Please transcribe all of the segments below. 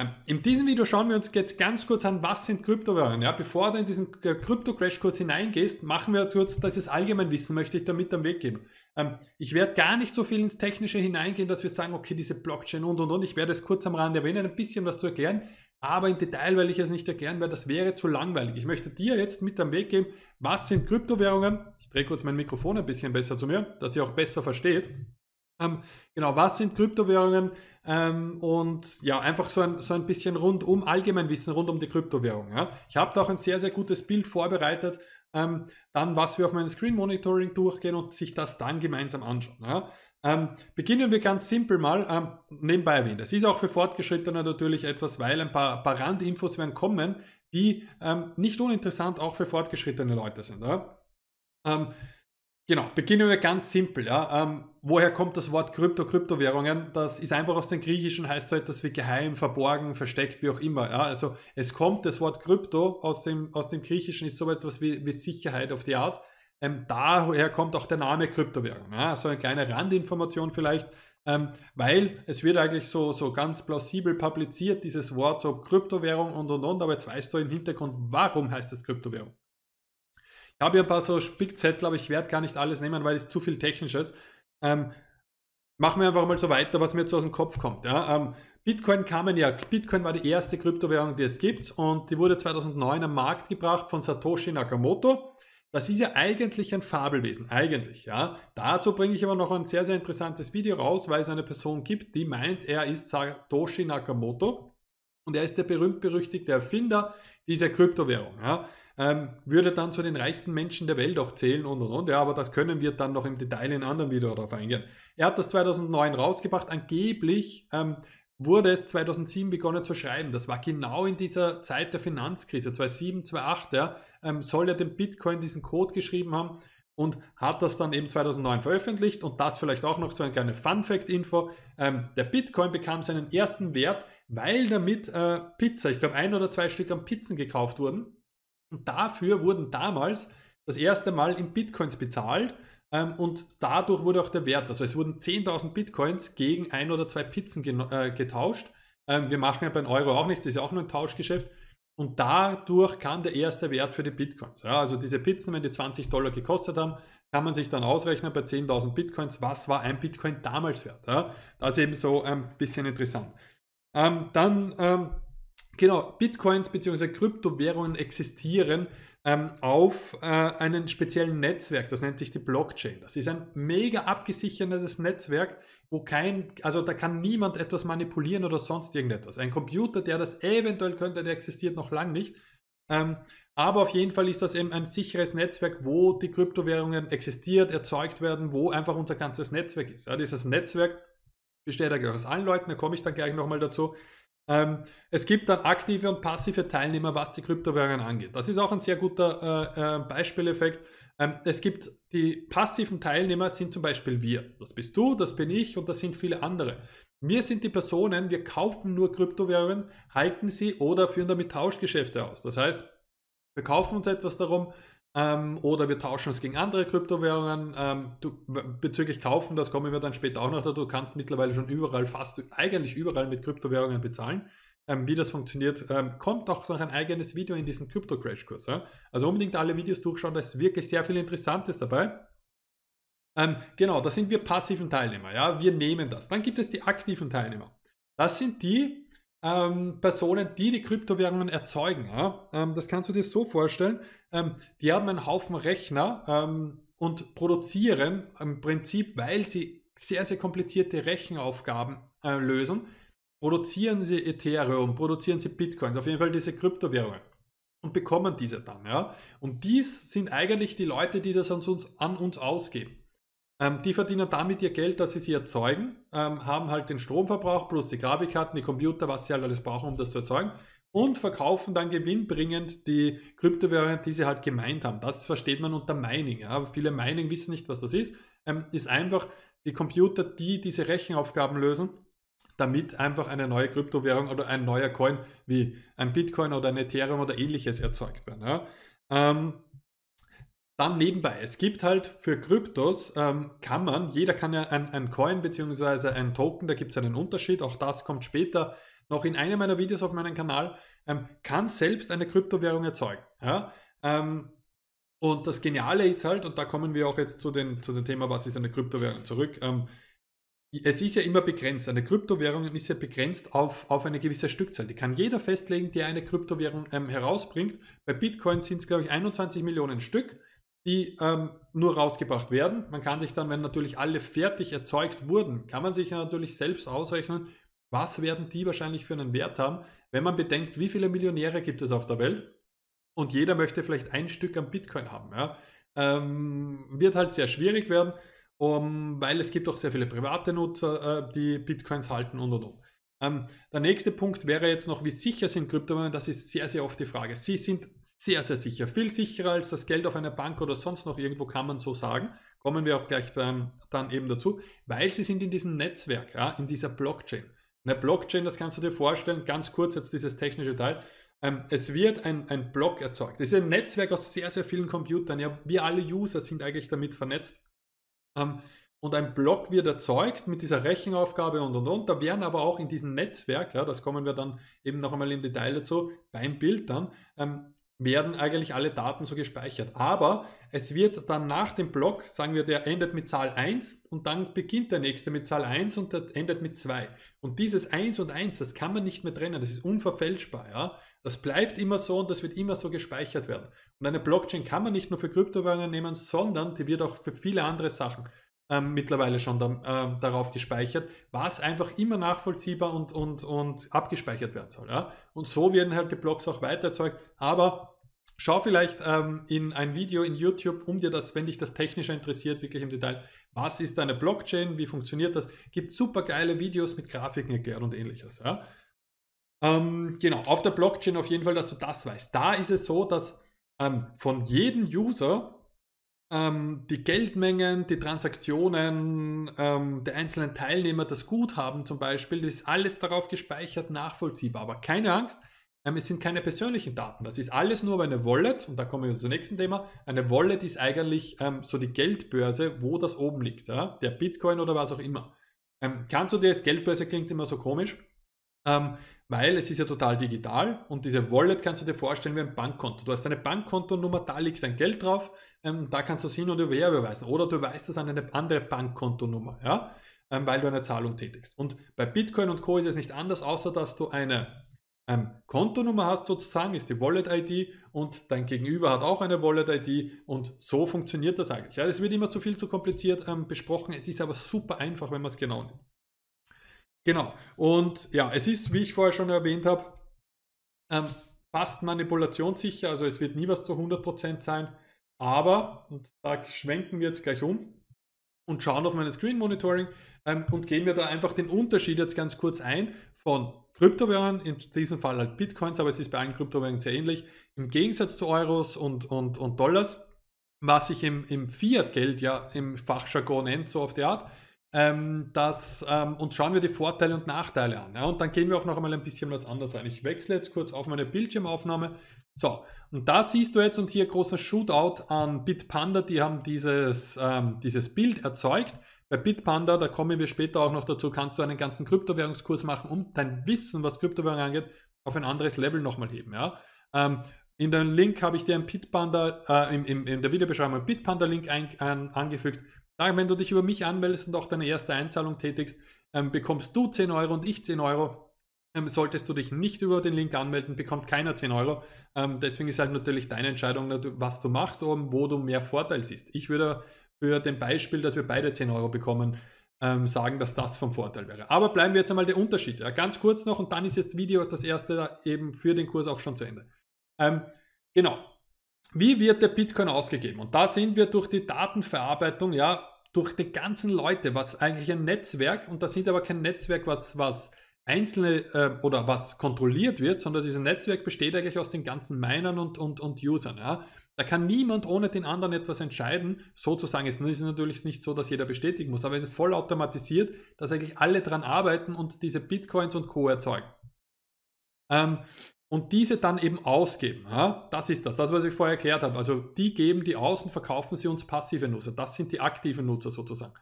Ähm, in diesem Video schauen wir uns jetzt ganz kurz an, was sind Kryptowährungen. Ja, bevor du in diesen äh, Krypto-Crash-Kurs hineingehst, machen wir kurz, dass es allgemein wissen möchte ich damit am Weg geben. Ähm, ich werde gar nicht so viel ins Technische hineingehen, dass wir sagen, okay, diese Blockchain und und und. Ich werde es kurz am Rande erwähnen, ein bisschen was zu erklären, aber im Detail werde ich es nicht erklären, weil das wäre zu langweilig. Ich möchte dir jetzt mit am Weg geben, was sind Kryptowährungen. Ich drehe kurz mein Mikrofon ein bisschen besser zu mir, dass ihr auch besser versteht. Ähm, genau, was sind Kryptowährungen? Ähm, und ja, einfach so ein, so ein bisschen rund um Allgemeinwissen, rund um die Kryptowährung. Ja. Ich habe da auch ein sehr, sehr gutes Bild vorbereitet, ähm, dann was wir auf meinem Screen Monitoring durchgehen und sich das dann gemeinsam anschauen. Ja. Ähm, beginnen wir ganz simpel mal, ähm, nebenbei erwähnt. Das ist auch für Fortgeschrittene natürlich etwas, weil ein paar, paar Randinfos werden kommen, die ähm, nicht uninteressant auch für fortgeschrittene Leute sind. Ja. Ähm, Genau, beginnen wir ganz simpel. Ja. Ähm, woher kommt das Wort Krypto, Kryptowährungen? Das ist einfach aus dem Griechischen, heißt so etwas wie geheim, verborgen, versteckt, wie auch immer. Ja. Also es kommt das Wort Krypto aus dem, aus dem Griechischen, ist so etwas wie, wie Sicherheit auf die Art. Ähm, daher kommt auch der Name Kryptowährung. Ja. So eine kleine Randinformation vielleicht, ähm, weil es wird eigentlich so, so ganz plausibel publiziert, dieses Wort, so Kryptowährung und und und, aber jetzt weißt du im Hintergrund, warum heißt es Kryptowährung. Ich habe hier ein paar so Spickzettel, aber ich werde gar nicht alles nehmen, weil es zu viel Technisches. Ähm, machen wir einfach mal so weiter, was mir jetzt so aus dem Kopf kommt. Ja? Ähm, Bitcoin kamen ja, Bitcoin war die erste Kryptowährung, die es gibt und die wurde 2009 am Markt gebracht von Satoshi Nakamoto. Das ist ja eigentlich ein Fabelwesen, eigentlich, ja. Dazu bringe ich aber noch ein sehr, sehr interessantes Video raus, weil es eine Person gibt, die meint, er ist Satoshi Nakamoto und er ist der berühmt-berüchtigte Erfinder dieser Kryptowährung, ja ähm, würde dann zu den reichsten Menschen der Welt auch zählen und und und. Ja, aber das können wir dann noch im Detail in anderen Video darauf eingehen. Er hat das 2009 rausgebracht. Angeblich ähm, wurde es 2007 begonnen zu schreiben. Das war genau in dieser Zeit der Finanzkrise, 2007, 2008. Ja, ähm, soll er dem Bitcoin diesen Code geschrieben haben und hat das dann eben 2009 veröffentlicht. Und das vielleicht auch noch so eine kleine Fun-Fact-Info. Ähm, der Bitcoin bekam seinen ersten Wert, weil damit äh, Pizza, ich glaube ein oder zwei Stück an Pizzen gekauft wurden und dafür wurden damals das erste Mal in Bitcoins bezahlt ähm, und dadurch wurde auch der Wert, also es wurden 10.000 Bitcoins gegen ein oder zwei Pizzen äh, getauscht. Ähm, wir machen ja beim Euro auch nichts, das ist ja auch nur ein Tauschgeschäft. Und dadurch kam der erste Wert für die Bitcoins. Ja, also diese Pizzen, wenn die 20 Dollar gekostet haben, kann man sich dann ausrechnen bei 10.000 Bitcoins, was war ein Bitcoin damals wert. Ja? Das ist eben so ein bisschen interessant. Ähm, dann ähm, Genau, Bitcoins bzw. Kryptowährungen existieren ähm, auf äh, einem speziellen Netzwerk, das nennt sich die Blockchain. Das ist ein mega abgesichertes Netzwerk, wo kein, also da kann niemand etwas manipulieren oder sonst irgendetwas. Ein Computer, der das eventuell könnte, der existiert noch lange nicht. Ähm, aber auf jeden Fall ist das eben ein sicheres Netzwerk, wo die Kryptowährungen existiert, erzeugt werden, wo einfach unser ganzes Netzwerk ist. Ja, dieses Netzwerk besteht ja aus allen Leuten, da komme ich dann gleich nochmal dazu. Ähm, es gibt dann aktive und passive Teilnehmer, was die Kryptowährungen angeht. Das ist auch ein sehr guter äh, äh, Beispieleffekt. Ähm, es gibt die passiven Teilnehmer, sind zum Beispiel wir. Das bist du, das bin ich und das sind viele andere. Wir sind die Personen, wir kaufen nur Kryptowährungen, halten sie oder führen damit Tauschgeschäfte aus. Das heißt, wir kaufen uns etwas darum, ähm, oder wir tauschen es gegen andere Kryptowährungen. Ähm, du, bezüglich Kaufen, das kommen wir dann später auch noch dazu, du kannst mittlerweile schon überall, fast eigentlich überall mit Kryptowährungen bezahlen. Ähm, wie das funktioniert, ähm, kommt auch noch ein eigenes Video in diesen Crypto Crash Kurs. Ja? Also unbedingt alle Videos durchschauen, da ist wirklich sehr viel Interessantes dabei. Ähm, genau, da sind wir passiven Teilnehmer. Ja? Wir nehmen das. Dann gibt es die aktiven Teilnehmer. Das sind die, ähm, Personen, die die Kryptowährungen erzeugen. Ja? Ähm, das kannst du dir so vorstellen. Ähm, die haben einen Haufen Rechner ähm, und produzieren im Prinzip, weil sie sehr, sehr komplizierte Rechenaufgaben äh, lösen, produzieren sie Ethereum, produzieren sie Bitcoins, auf jeden Fall diese Kryptowährungen und bekommen diese dann. Ja? Und dies sind eigentlich die Leute, die das an uns, an uns ausgeben. Ähm, die verdienen damit ihr Geld, dass sie sie erzeugen, ähm, haben halt den Stromverbrauch plus die Grafikkarten, die Computer, was sie halt alles brauchen, um das zu erzeugen und verkaufen dann gewinnbringend die Kryptowährungen, die sie halt gemeint haben. Das versteht man unter Mining. Ja. viele Mining wissen nicht, was das ist. Ähm, ist einfach die Computer, die diese Rechenaufgaben lösen, damit einfach eine neue Kryptowährung oder ein neuer Coin wie ein Bitcoin oder ein Ethereum oder ähnliches erzeugt werden. Ja. Ähm, dann nebenbei, es gibt halt für Kryptos, ähm, kann man, jeder kann ja ein, ein Coin bzw. ein Token, da gibt es einen Unterschied, auch das kommt später noch in einem meiner Videos auf meinem Kanal, ähm, kann selbst eine Kryptowährung erzeugen. Ja? Ähm, und das Geniale ist halt, und da kommen wir auch jetzt zu, den, zu dem Thema, was ist eine Kryptowährung zurück, ähm, es ist ja immer begrenzt. Eine Kryptowährung ist ja begrenzt auf, auf eine gewisse Stückzahl. Die kann jeder festlegen, der eine Kryptowährung ähm, herausbringt. Bei Bitcoin sind es, glaube ich, 21 Millionen Stück die ähm, nur rausgebracht werden. Man kann sich dann, wenn natürlich alle fertig erzeugt wurden, kann man sich natürlich selbst ausrechnen, was werden die wahrscheinlich für einen Wert haben, wenn man bedenkt, wie viele Millionäre gibt es auf der Welt und jeder möchte vielleicht ein Stück an Bitcoin haben. Ja. Ähm, wird halt sehr schwierig werden, um, weil es gibt auch sehr viele private Nutzer, äh, die Bitcoins halten und und und. Ähm, der nächste Punkt wäre jetzt noch, wie sicher sind Kryptowährungen? Das ist sehr, sehr oft die Frage. Sie sind sehr, sehr sicher. Viel sicherer als das Geld auf einer Bank oder sonst noch irgendwo, kann man so sagen. Kommen wir auch gleich ähm, dann eben dazu, weil sie sind in diesem Netzwerk, ja, in dieser Blockchain. Eine Blockchain, das kannst du dir vorstellen, ganz kurz jetzt dieses technische Teil. Ähm, es wird ein, ein Block erzeugt. Es ist ein Netzwerk aus sehr, sehr vielen Computern. Ja, wir alle User sind eigentlich damit vernetzt. Ähm, und ein Block wird erzeugt mit dieser Rechenaufgabe und und und. Da werden aber auch in diesem Netzwerk, ja, das kommen wir dann eben noch einmal im Detail dazu, beim Bild dann, ähm, werden eigentlich alle Daten so gespeichert. Aber es wird dann nach dem Block, sagen wir, der endet mit Zahl 1 und dann beginnt der nächste mit Zahl 1 und der endet mit 2. Und dieses 1 und 1, das kann man nicht mehr trennen, das ist unverfälschbar. Ja? Das bleibt immer so und das wird immer so gespeichert werden. Und eine Blockchain kann man nicht nur für Kryptowährungen nehmen, sondern die wird auch für viele andere Sachen ähm, mittlerweile schon da, äh, darauf gespeichert, was einfach immer nachvollziehbar und, und, und abgespeichert werden soll. Ja? Und so werden halt die Blogs auch weiter erzeugt, aber Schau vielleicht ähm, in ein Video in YouTube, um dir das, wenn dich das technisch interessiert, wirklich im Detail, was ist eine Blockchain, wie funktioniert das, gibt super geile Videos mit Grafiken erklärt und ähnliches. Ja? Ähm, genau, auf der Blockchain auf jeden Fall, dass du das weißt. Da ist es so, dass ähm, von jedem User ähm, die Geldmengen, die Transaktionen ähm, der einzelnen Teilnehmer, das Guthaben zum Beispiel, das ist alles darauf gespeichert, nachvollziehbar. Aber keine Angst, ähm, es sind keine persönlichen Daten. Das ist alles nur eine Wallet, und da kommen wir zum nächsten Thema. Eine Wallet ist eigentlich ähm, so die Geldbörse, wo das oben liegt, ja? der Bitcoin oder was auch immer. Ähm, kannst du dir das Geldbörse klingt immer so komisch. Ähm, weil es ist ja total digital und diese Wallet kannst du dir vorstellen wie ein Bankkonto. Du hast eine Bankkontonummer, da liegt dein Geld drauf, ähm, da kannst du es hin und her überweisen. Oder du weißt es an eine andere Bankkontonummer, ja? Ähm, weil du eine Zahlung tätigst. Und bei Bitcoin und Co. ist es nicht anders, außer dass du eine ähm, Kontonummer hast sozusagen, ist die Wallet-ID und dein Gegenüber hat auch eine Wallet-ID und so funktioniert das eigentlich. Ja, wird immer zu viel zu kompliziert ähm, besprochen, es ist aber super einfach, wenn man es genau nimmt. Genau. Und ja, es ist, wie ich vorher schon erwähnt habe, ähm, fast manipulationssicher. Also es wird nie was zu 100% sein. Aber, und da schwenken wir jetzt gleich um und schauen auf mein Screen Monitoring ähm, und gehen wir da einfach den Unterschied jetzt ganz kurz ein von Kryptowährungen, in diesem Fall halt Bitcoins, aber es ist bei allen Kryptowährungen sehr ähnlich, im Gegensatz zu Euros und, und, und Dollars, was sich im, im Fiat-Geld ja im Fachjargon nennt, so auf die Art, ähm, das, ähm, und schauen wir die Vorteile und Nachteile an. Ja? Und dann gehen wir auch noch einmal ein bisschen was anderes ein. Ich wechsle jetzt kurz auf meine Bildschirmaufnahme. So, und da siehst du jetzt und hier großer Shootout an Bitpanda, die haben dieses, ähm, dieses Bild erzeugt. Bei Bitpanda, da kommen wir später auch noch dazu, kannst du einen ganzen Kryptowährungskurs machen um dein Wissen, was Kryptowährung angeht, auf ein anderes Level nochmal heben. Ja? Ähm, in den Link habe ich dir ein Bitpanda, äh, in, in, in, der Videobeschreibung ein Bitpanda-Link ein, ein, angefügt wenn du dich über mich anmeldest und auch deine erste Einzahlung tätigst, ähm, bekommst du 10 Euro und ich 10 Euro. Ähm, solltest du dich nicht über den Link anmelden, bekommt keiner 10 Euro. Ähm, deswegen ist halt natürlich deine Entscheidung, ne, was du machst und wo du mehr Vorteil siehst. Ich würde für den Beispiel, dass wir beide 10 Euro bekommen, sagen, dass das vom Vorteil wäre. Aber bleiben wir jetzt einmal der Unterschied. Ja, ganz kurz noch und dann ist jetzt Video das erste eben für den Kurs auch schon zu Ende. genau. Wie wird der Bitcoin ausgegeben? Und da sind wir durch die Datenverarbeitung ja durch die ganzen Leute, was eigentlich ein Netzwerk, und das sind aber kein Netzwerk, was, was einzelne äh, oder was kontrolliert wird, sondern dieses Netzwerk besteht eigentlich aus den ganzen Minern und, und, und Usern. Ja? Da kann niemand ohne den anderen etwas entscheiden. Sozusagen es ist natürlich nicht so, dass jeder bestätigen muss, aber es ist voll automatisiert, dass eigentlich alle dran arbeiten und diese Bitcoins und Co. erzeugen. Ähm, und diese dann eben ausgeben. Ja? Das ist das, das, was ich vorher erklärt habe. Also die geben die aus und verkaufen sie uns passive Nutzer. Das sind die aktiven Nutzer sozusagen.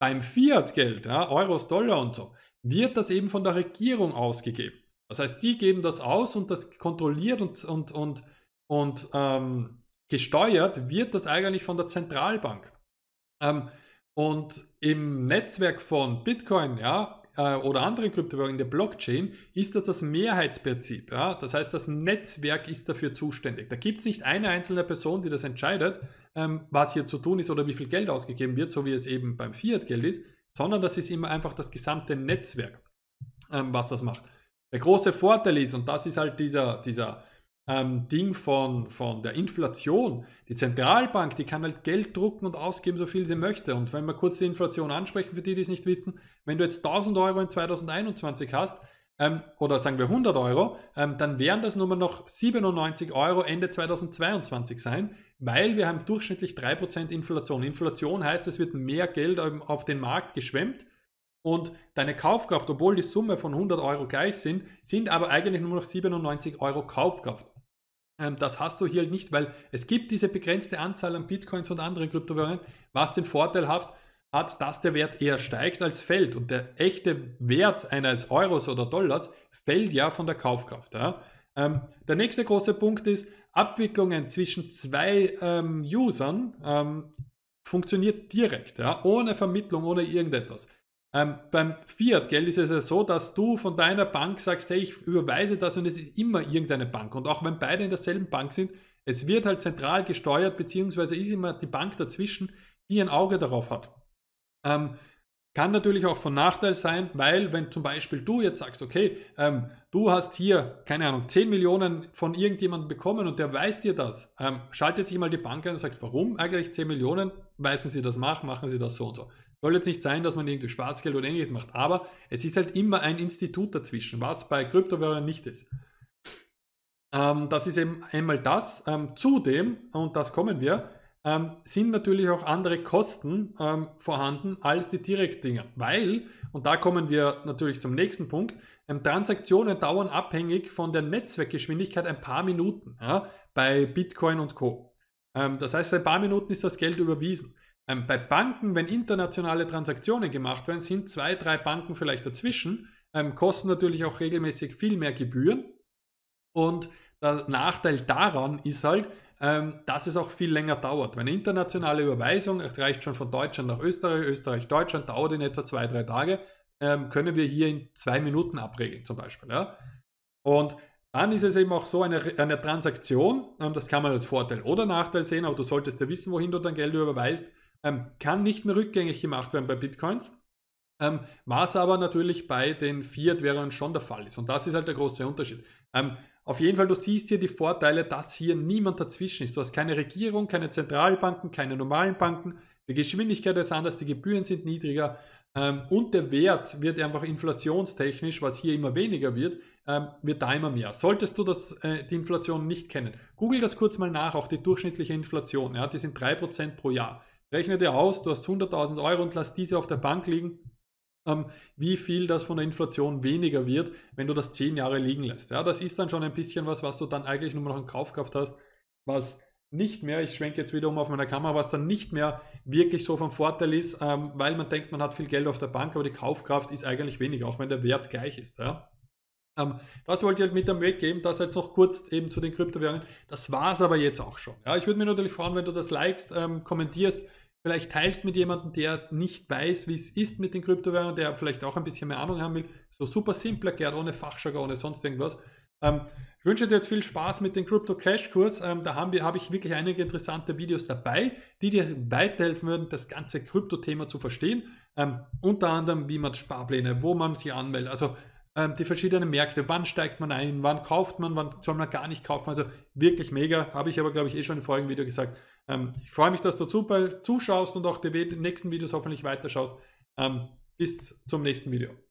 Beim Fiat-Geld, ja, Euros, Dollar und so, wird das eben von der Regierung ausgegeben. Das heißt, die geben das aus und das kontrolliert und, und, und, und ähm, gesteuert wird das eigentlich von der Zentralbank. Ähm, und im Netzwerk von Bitcoin ja, äh, oder anderen Kryptowährungen der Blockchain, ist das das Mehrheitsprinzip. Ja? Das heißt, das Netzwerk ist dafür zuständig. Da gibt es nicht eine einzelne Person, die das entscheidet, ähm, was hier zu tun ist oder wie viel Geld ausgegeben wird, so wie es eben beim Fiat-Geld ist, sondern das ist immer einfach das gesamte Netzwerk, ähm, was das macht. Der große Vorteil ist, und das ist halt dieser, dieser ähm, Ding von, von der Inflation. Die Zentralbank, die kann halt Geld drucken und ausgeben, so viel sie möchte. Und wenn wir kurz die Inflation ansprechen, für die, die es nicht wissen, wenn du jetzt 1000 Euro in 2021 hast, ähm, oder sagen wir 100 Euro, ähm, dann wären das nur noch 97 Euro Ende 2022 sein, weil wir haben durchschnittlich 3% Inflation. Inflation heißt, es wird mehr Geld auf den Markt geschwemmt und deine Kaufkraft, obwohl die Summe von 100 Euro gleich sind, sind aber eigentlich nur noch 97 Euro Kaufkraft. Ähm, das hast du hier halt nicht, weil es gibt diese begrenzte Anzahl an Bitcoins und anderen Kryptowährungen, was den Vorteil hat, hat, dass der Wert eher steigt als fällt. Und der echte Wert eines Euros oder Dollars fällt ja von der Kaufkraft. Ja? Ähm, der nächste große Punkt ist, Abwicklungen zwischen zwei ähm, Usern ähm, funktioniert direkt, ja? ohne Vermittlung, ohne irgendetwas. Ähm, beim Fiat, geld ist es ja so, dass du von deiner Bank sagst, hey, ich überweise das und es ist immer irgendeine Bank. Und auch wenn beide in derselben Bank sind, es wird halt zentral gesteuert, beziehungsweise ist immer die Bank dazwischen, die ein Auge darauf hat. Ähm, kann natürlich auch von Nachteil sein, weil wenn zum Beispiel du jetzt sagst, okay, ähm, du hast hier, keine Ahnung, 10 Millionen von irgendjemandem bekommen und der weiß dir das, ähm, schaltet sich mal die Bank ein und sagt, warum eigentlich 10 Millionen? Weisen sie das nach, machen sie das so und so. Soll jetzt nicht sein, dass man irgendwie Schwarzgeld oder ähnliches macht, aber es ist halt immer ein Institut dazwischen, was bei Kryptowährungen nicht ist. Ähm, das ist eben einmal das. Ähm, zudem, und das kommen wir, ähm, sind natürlich auch andere Kosten ähm, vorhanden als die Direktdinger, weil, und da kommen wir natürlich zum nächsten Punkt, ähm, Transaktionen dauern abhängig von der Netzwerkgeschwindigkeit ein paar Minuten ja, bei Bitcoin und Co. Ähm, das heißt, ein paar Minuten ist das Geld überwiesen. Ähm, bei Banken, wenn internationale Transaktionen gemacht werden, sind zwei, drei Banken vielleicht dazwischen, ähm, kosten natürlich auch regelmäßig viel mehr Gebühren. Und der Nachteil daran ist halt, ähm, dass es auch viel länger dauert. Wenn internationale Überweisung, es reicht schon von Deutschland nach Österreich, Österreich, Deutschland, dauert in etwa zwei, drei Tage, können wir hier in zwei Minuten abregeln zum Beispiel. Ja? Und dann ist es eben auch so eine, eine Transaktion, das kann man als Vorteil oder Nachteil sehen, aber du solltest ja wissen, wohin du dein Geld überweist, ähm, kann nicht mehr rückgängig gemacht werden bei Bitcoins. Ähm, was aber natürlich bei den Fiat-Währungen schon der Fall ist. Und das ist halt der große Unterschied. Ähm, auf jeden Fall, du siehst hier die Vorteile, dass hier niemand dazwischen ist. Du hast keine Regierung, keine Zentralbanken, keine normalen Banken. Die Geschwindigkeit ist anders, die Gebühren sind niedriger ähm, und der Wert wird einfach inflationstechnisch, was hier immer weniger wird, ähm, wird da immer mehr. Solltest du das, äh, die Inflation nicht kennen, google das kurz mal nach, auch die durchschnittliche Inflation. Ja, die sind 3% pro Jahr. Rechne dir aus, du hast 100.000 Euro und lass diese auf der Bank liegen, ähm, wie viel das von der Inflation weniger wird, wenn du das 10 Jahre liegen lässt. Ja, das ist dann schon ein bisschen was, was du dann eigentlich nur noch in Kaufkraft hast, was nicht mehr, ich schwenke jetzt wieder um auf meiner Kamera, was dann nicht mehr wirklich so vom Vorteil ist, ähm, weil man denkt, man hat viel Geld auf der Bank, aber die Kaufkraft ist eigentlich weniger, auch wenn der Wert gleich ist. Ja? Ähm, das wollte ich halt mit am Weg geben, das jetzt noch kurz eben zu den Kryptowährungen. Das war es aber jetzt auch schon. Ja? Ich würde mich natürlich freuen, wenn du das likest, ähm, kommentierst vielleicht teilst mit jemandem, der nicht weiß, wie es ist mit den Kryptowährungen, der vielleicht auch ein bisschen mehr Ahnung haben will. So super simpler Gerd, ohne Fachjargon, ohne sonst irgendwas. Ähm, ich wünsche dir jetzt viel Spaß mit dem Crypto Cash Kurs. Ähm, da haben wir, habe ich wirklich einige interessante Videos dabei, die dir weiterhelfen würden, das ganze Krypto-Thema zu verstehen. Ähm, unter anderem, wie man Sparpläne, wo man sich anmeldet. Also ähm, die verschiedenen Märkte, wann steigt man ein, wann kauft man, wann soll man gar nicht kaufen. Also wirklich mega, habe ich aber glaube ich eh schon im vorigen Video gesagt. Ähm, ich freue mich, dass du äh, zuschaust und auch die nächsten Videos hoffentlich weiterschaust. Ähm, bis zum nächsten Video.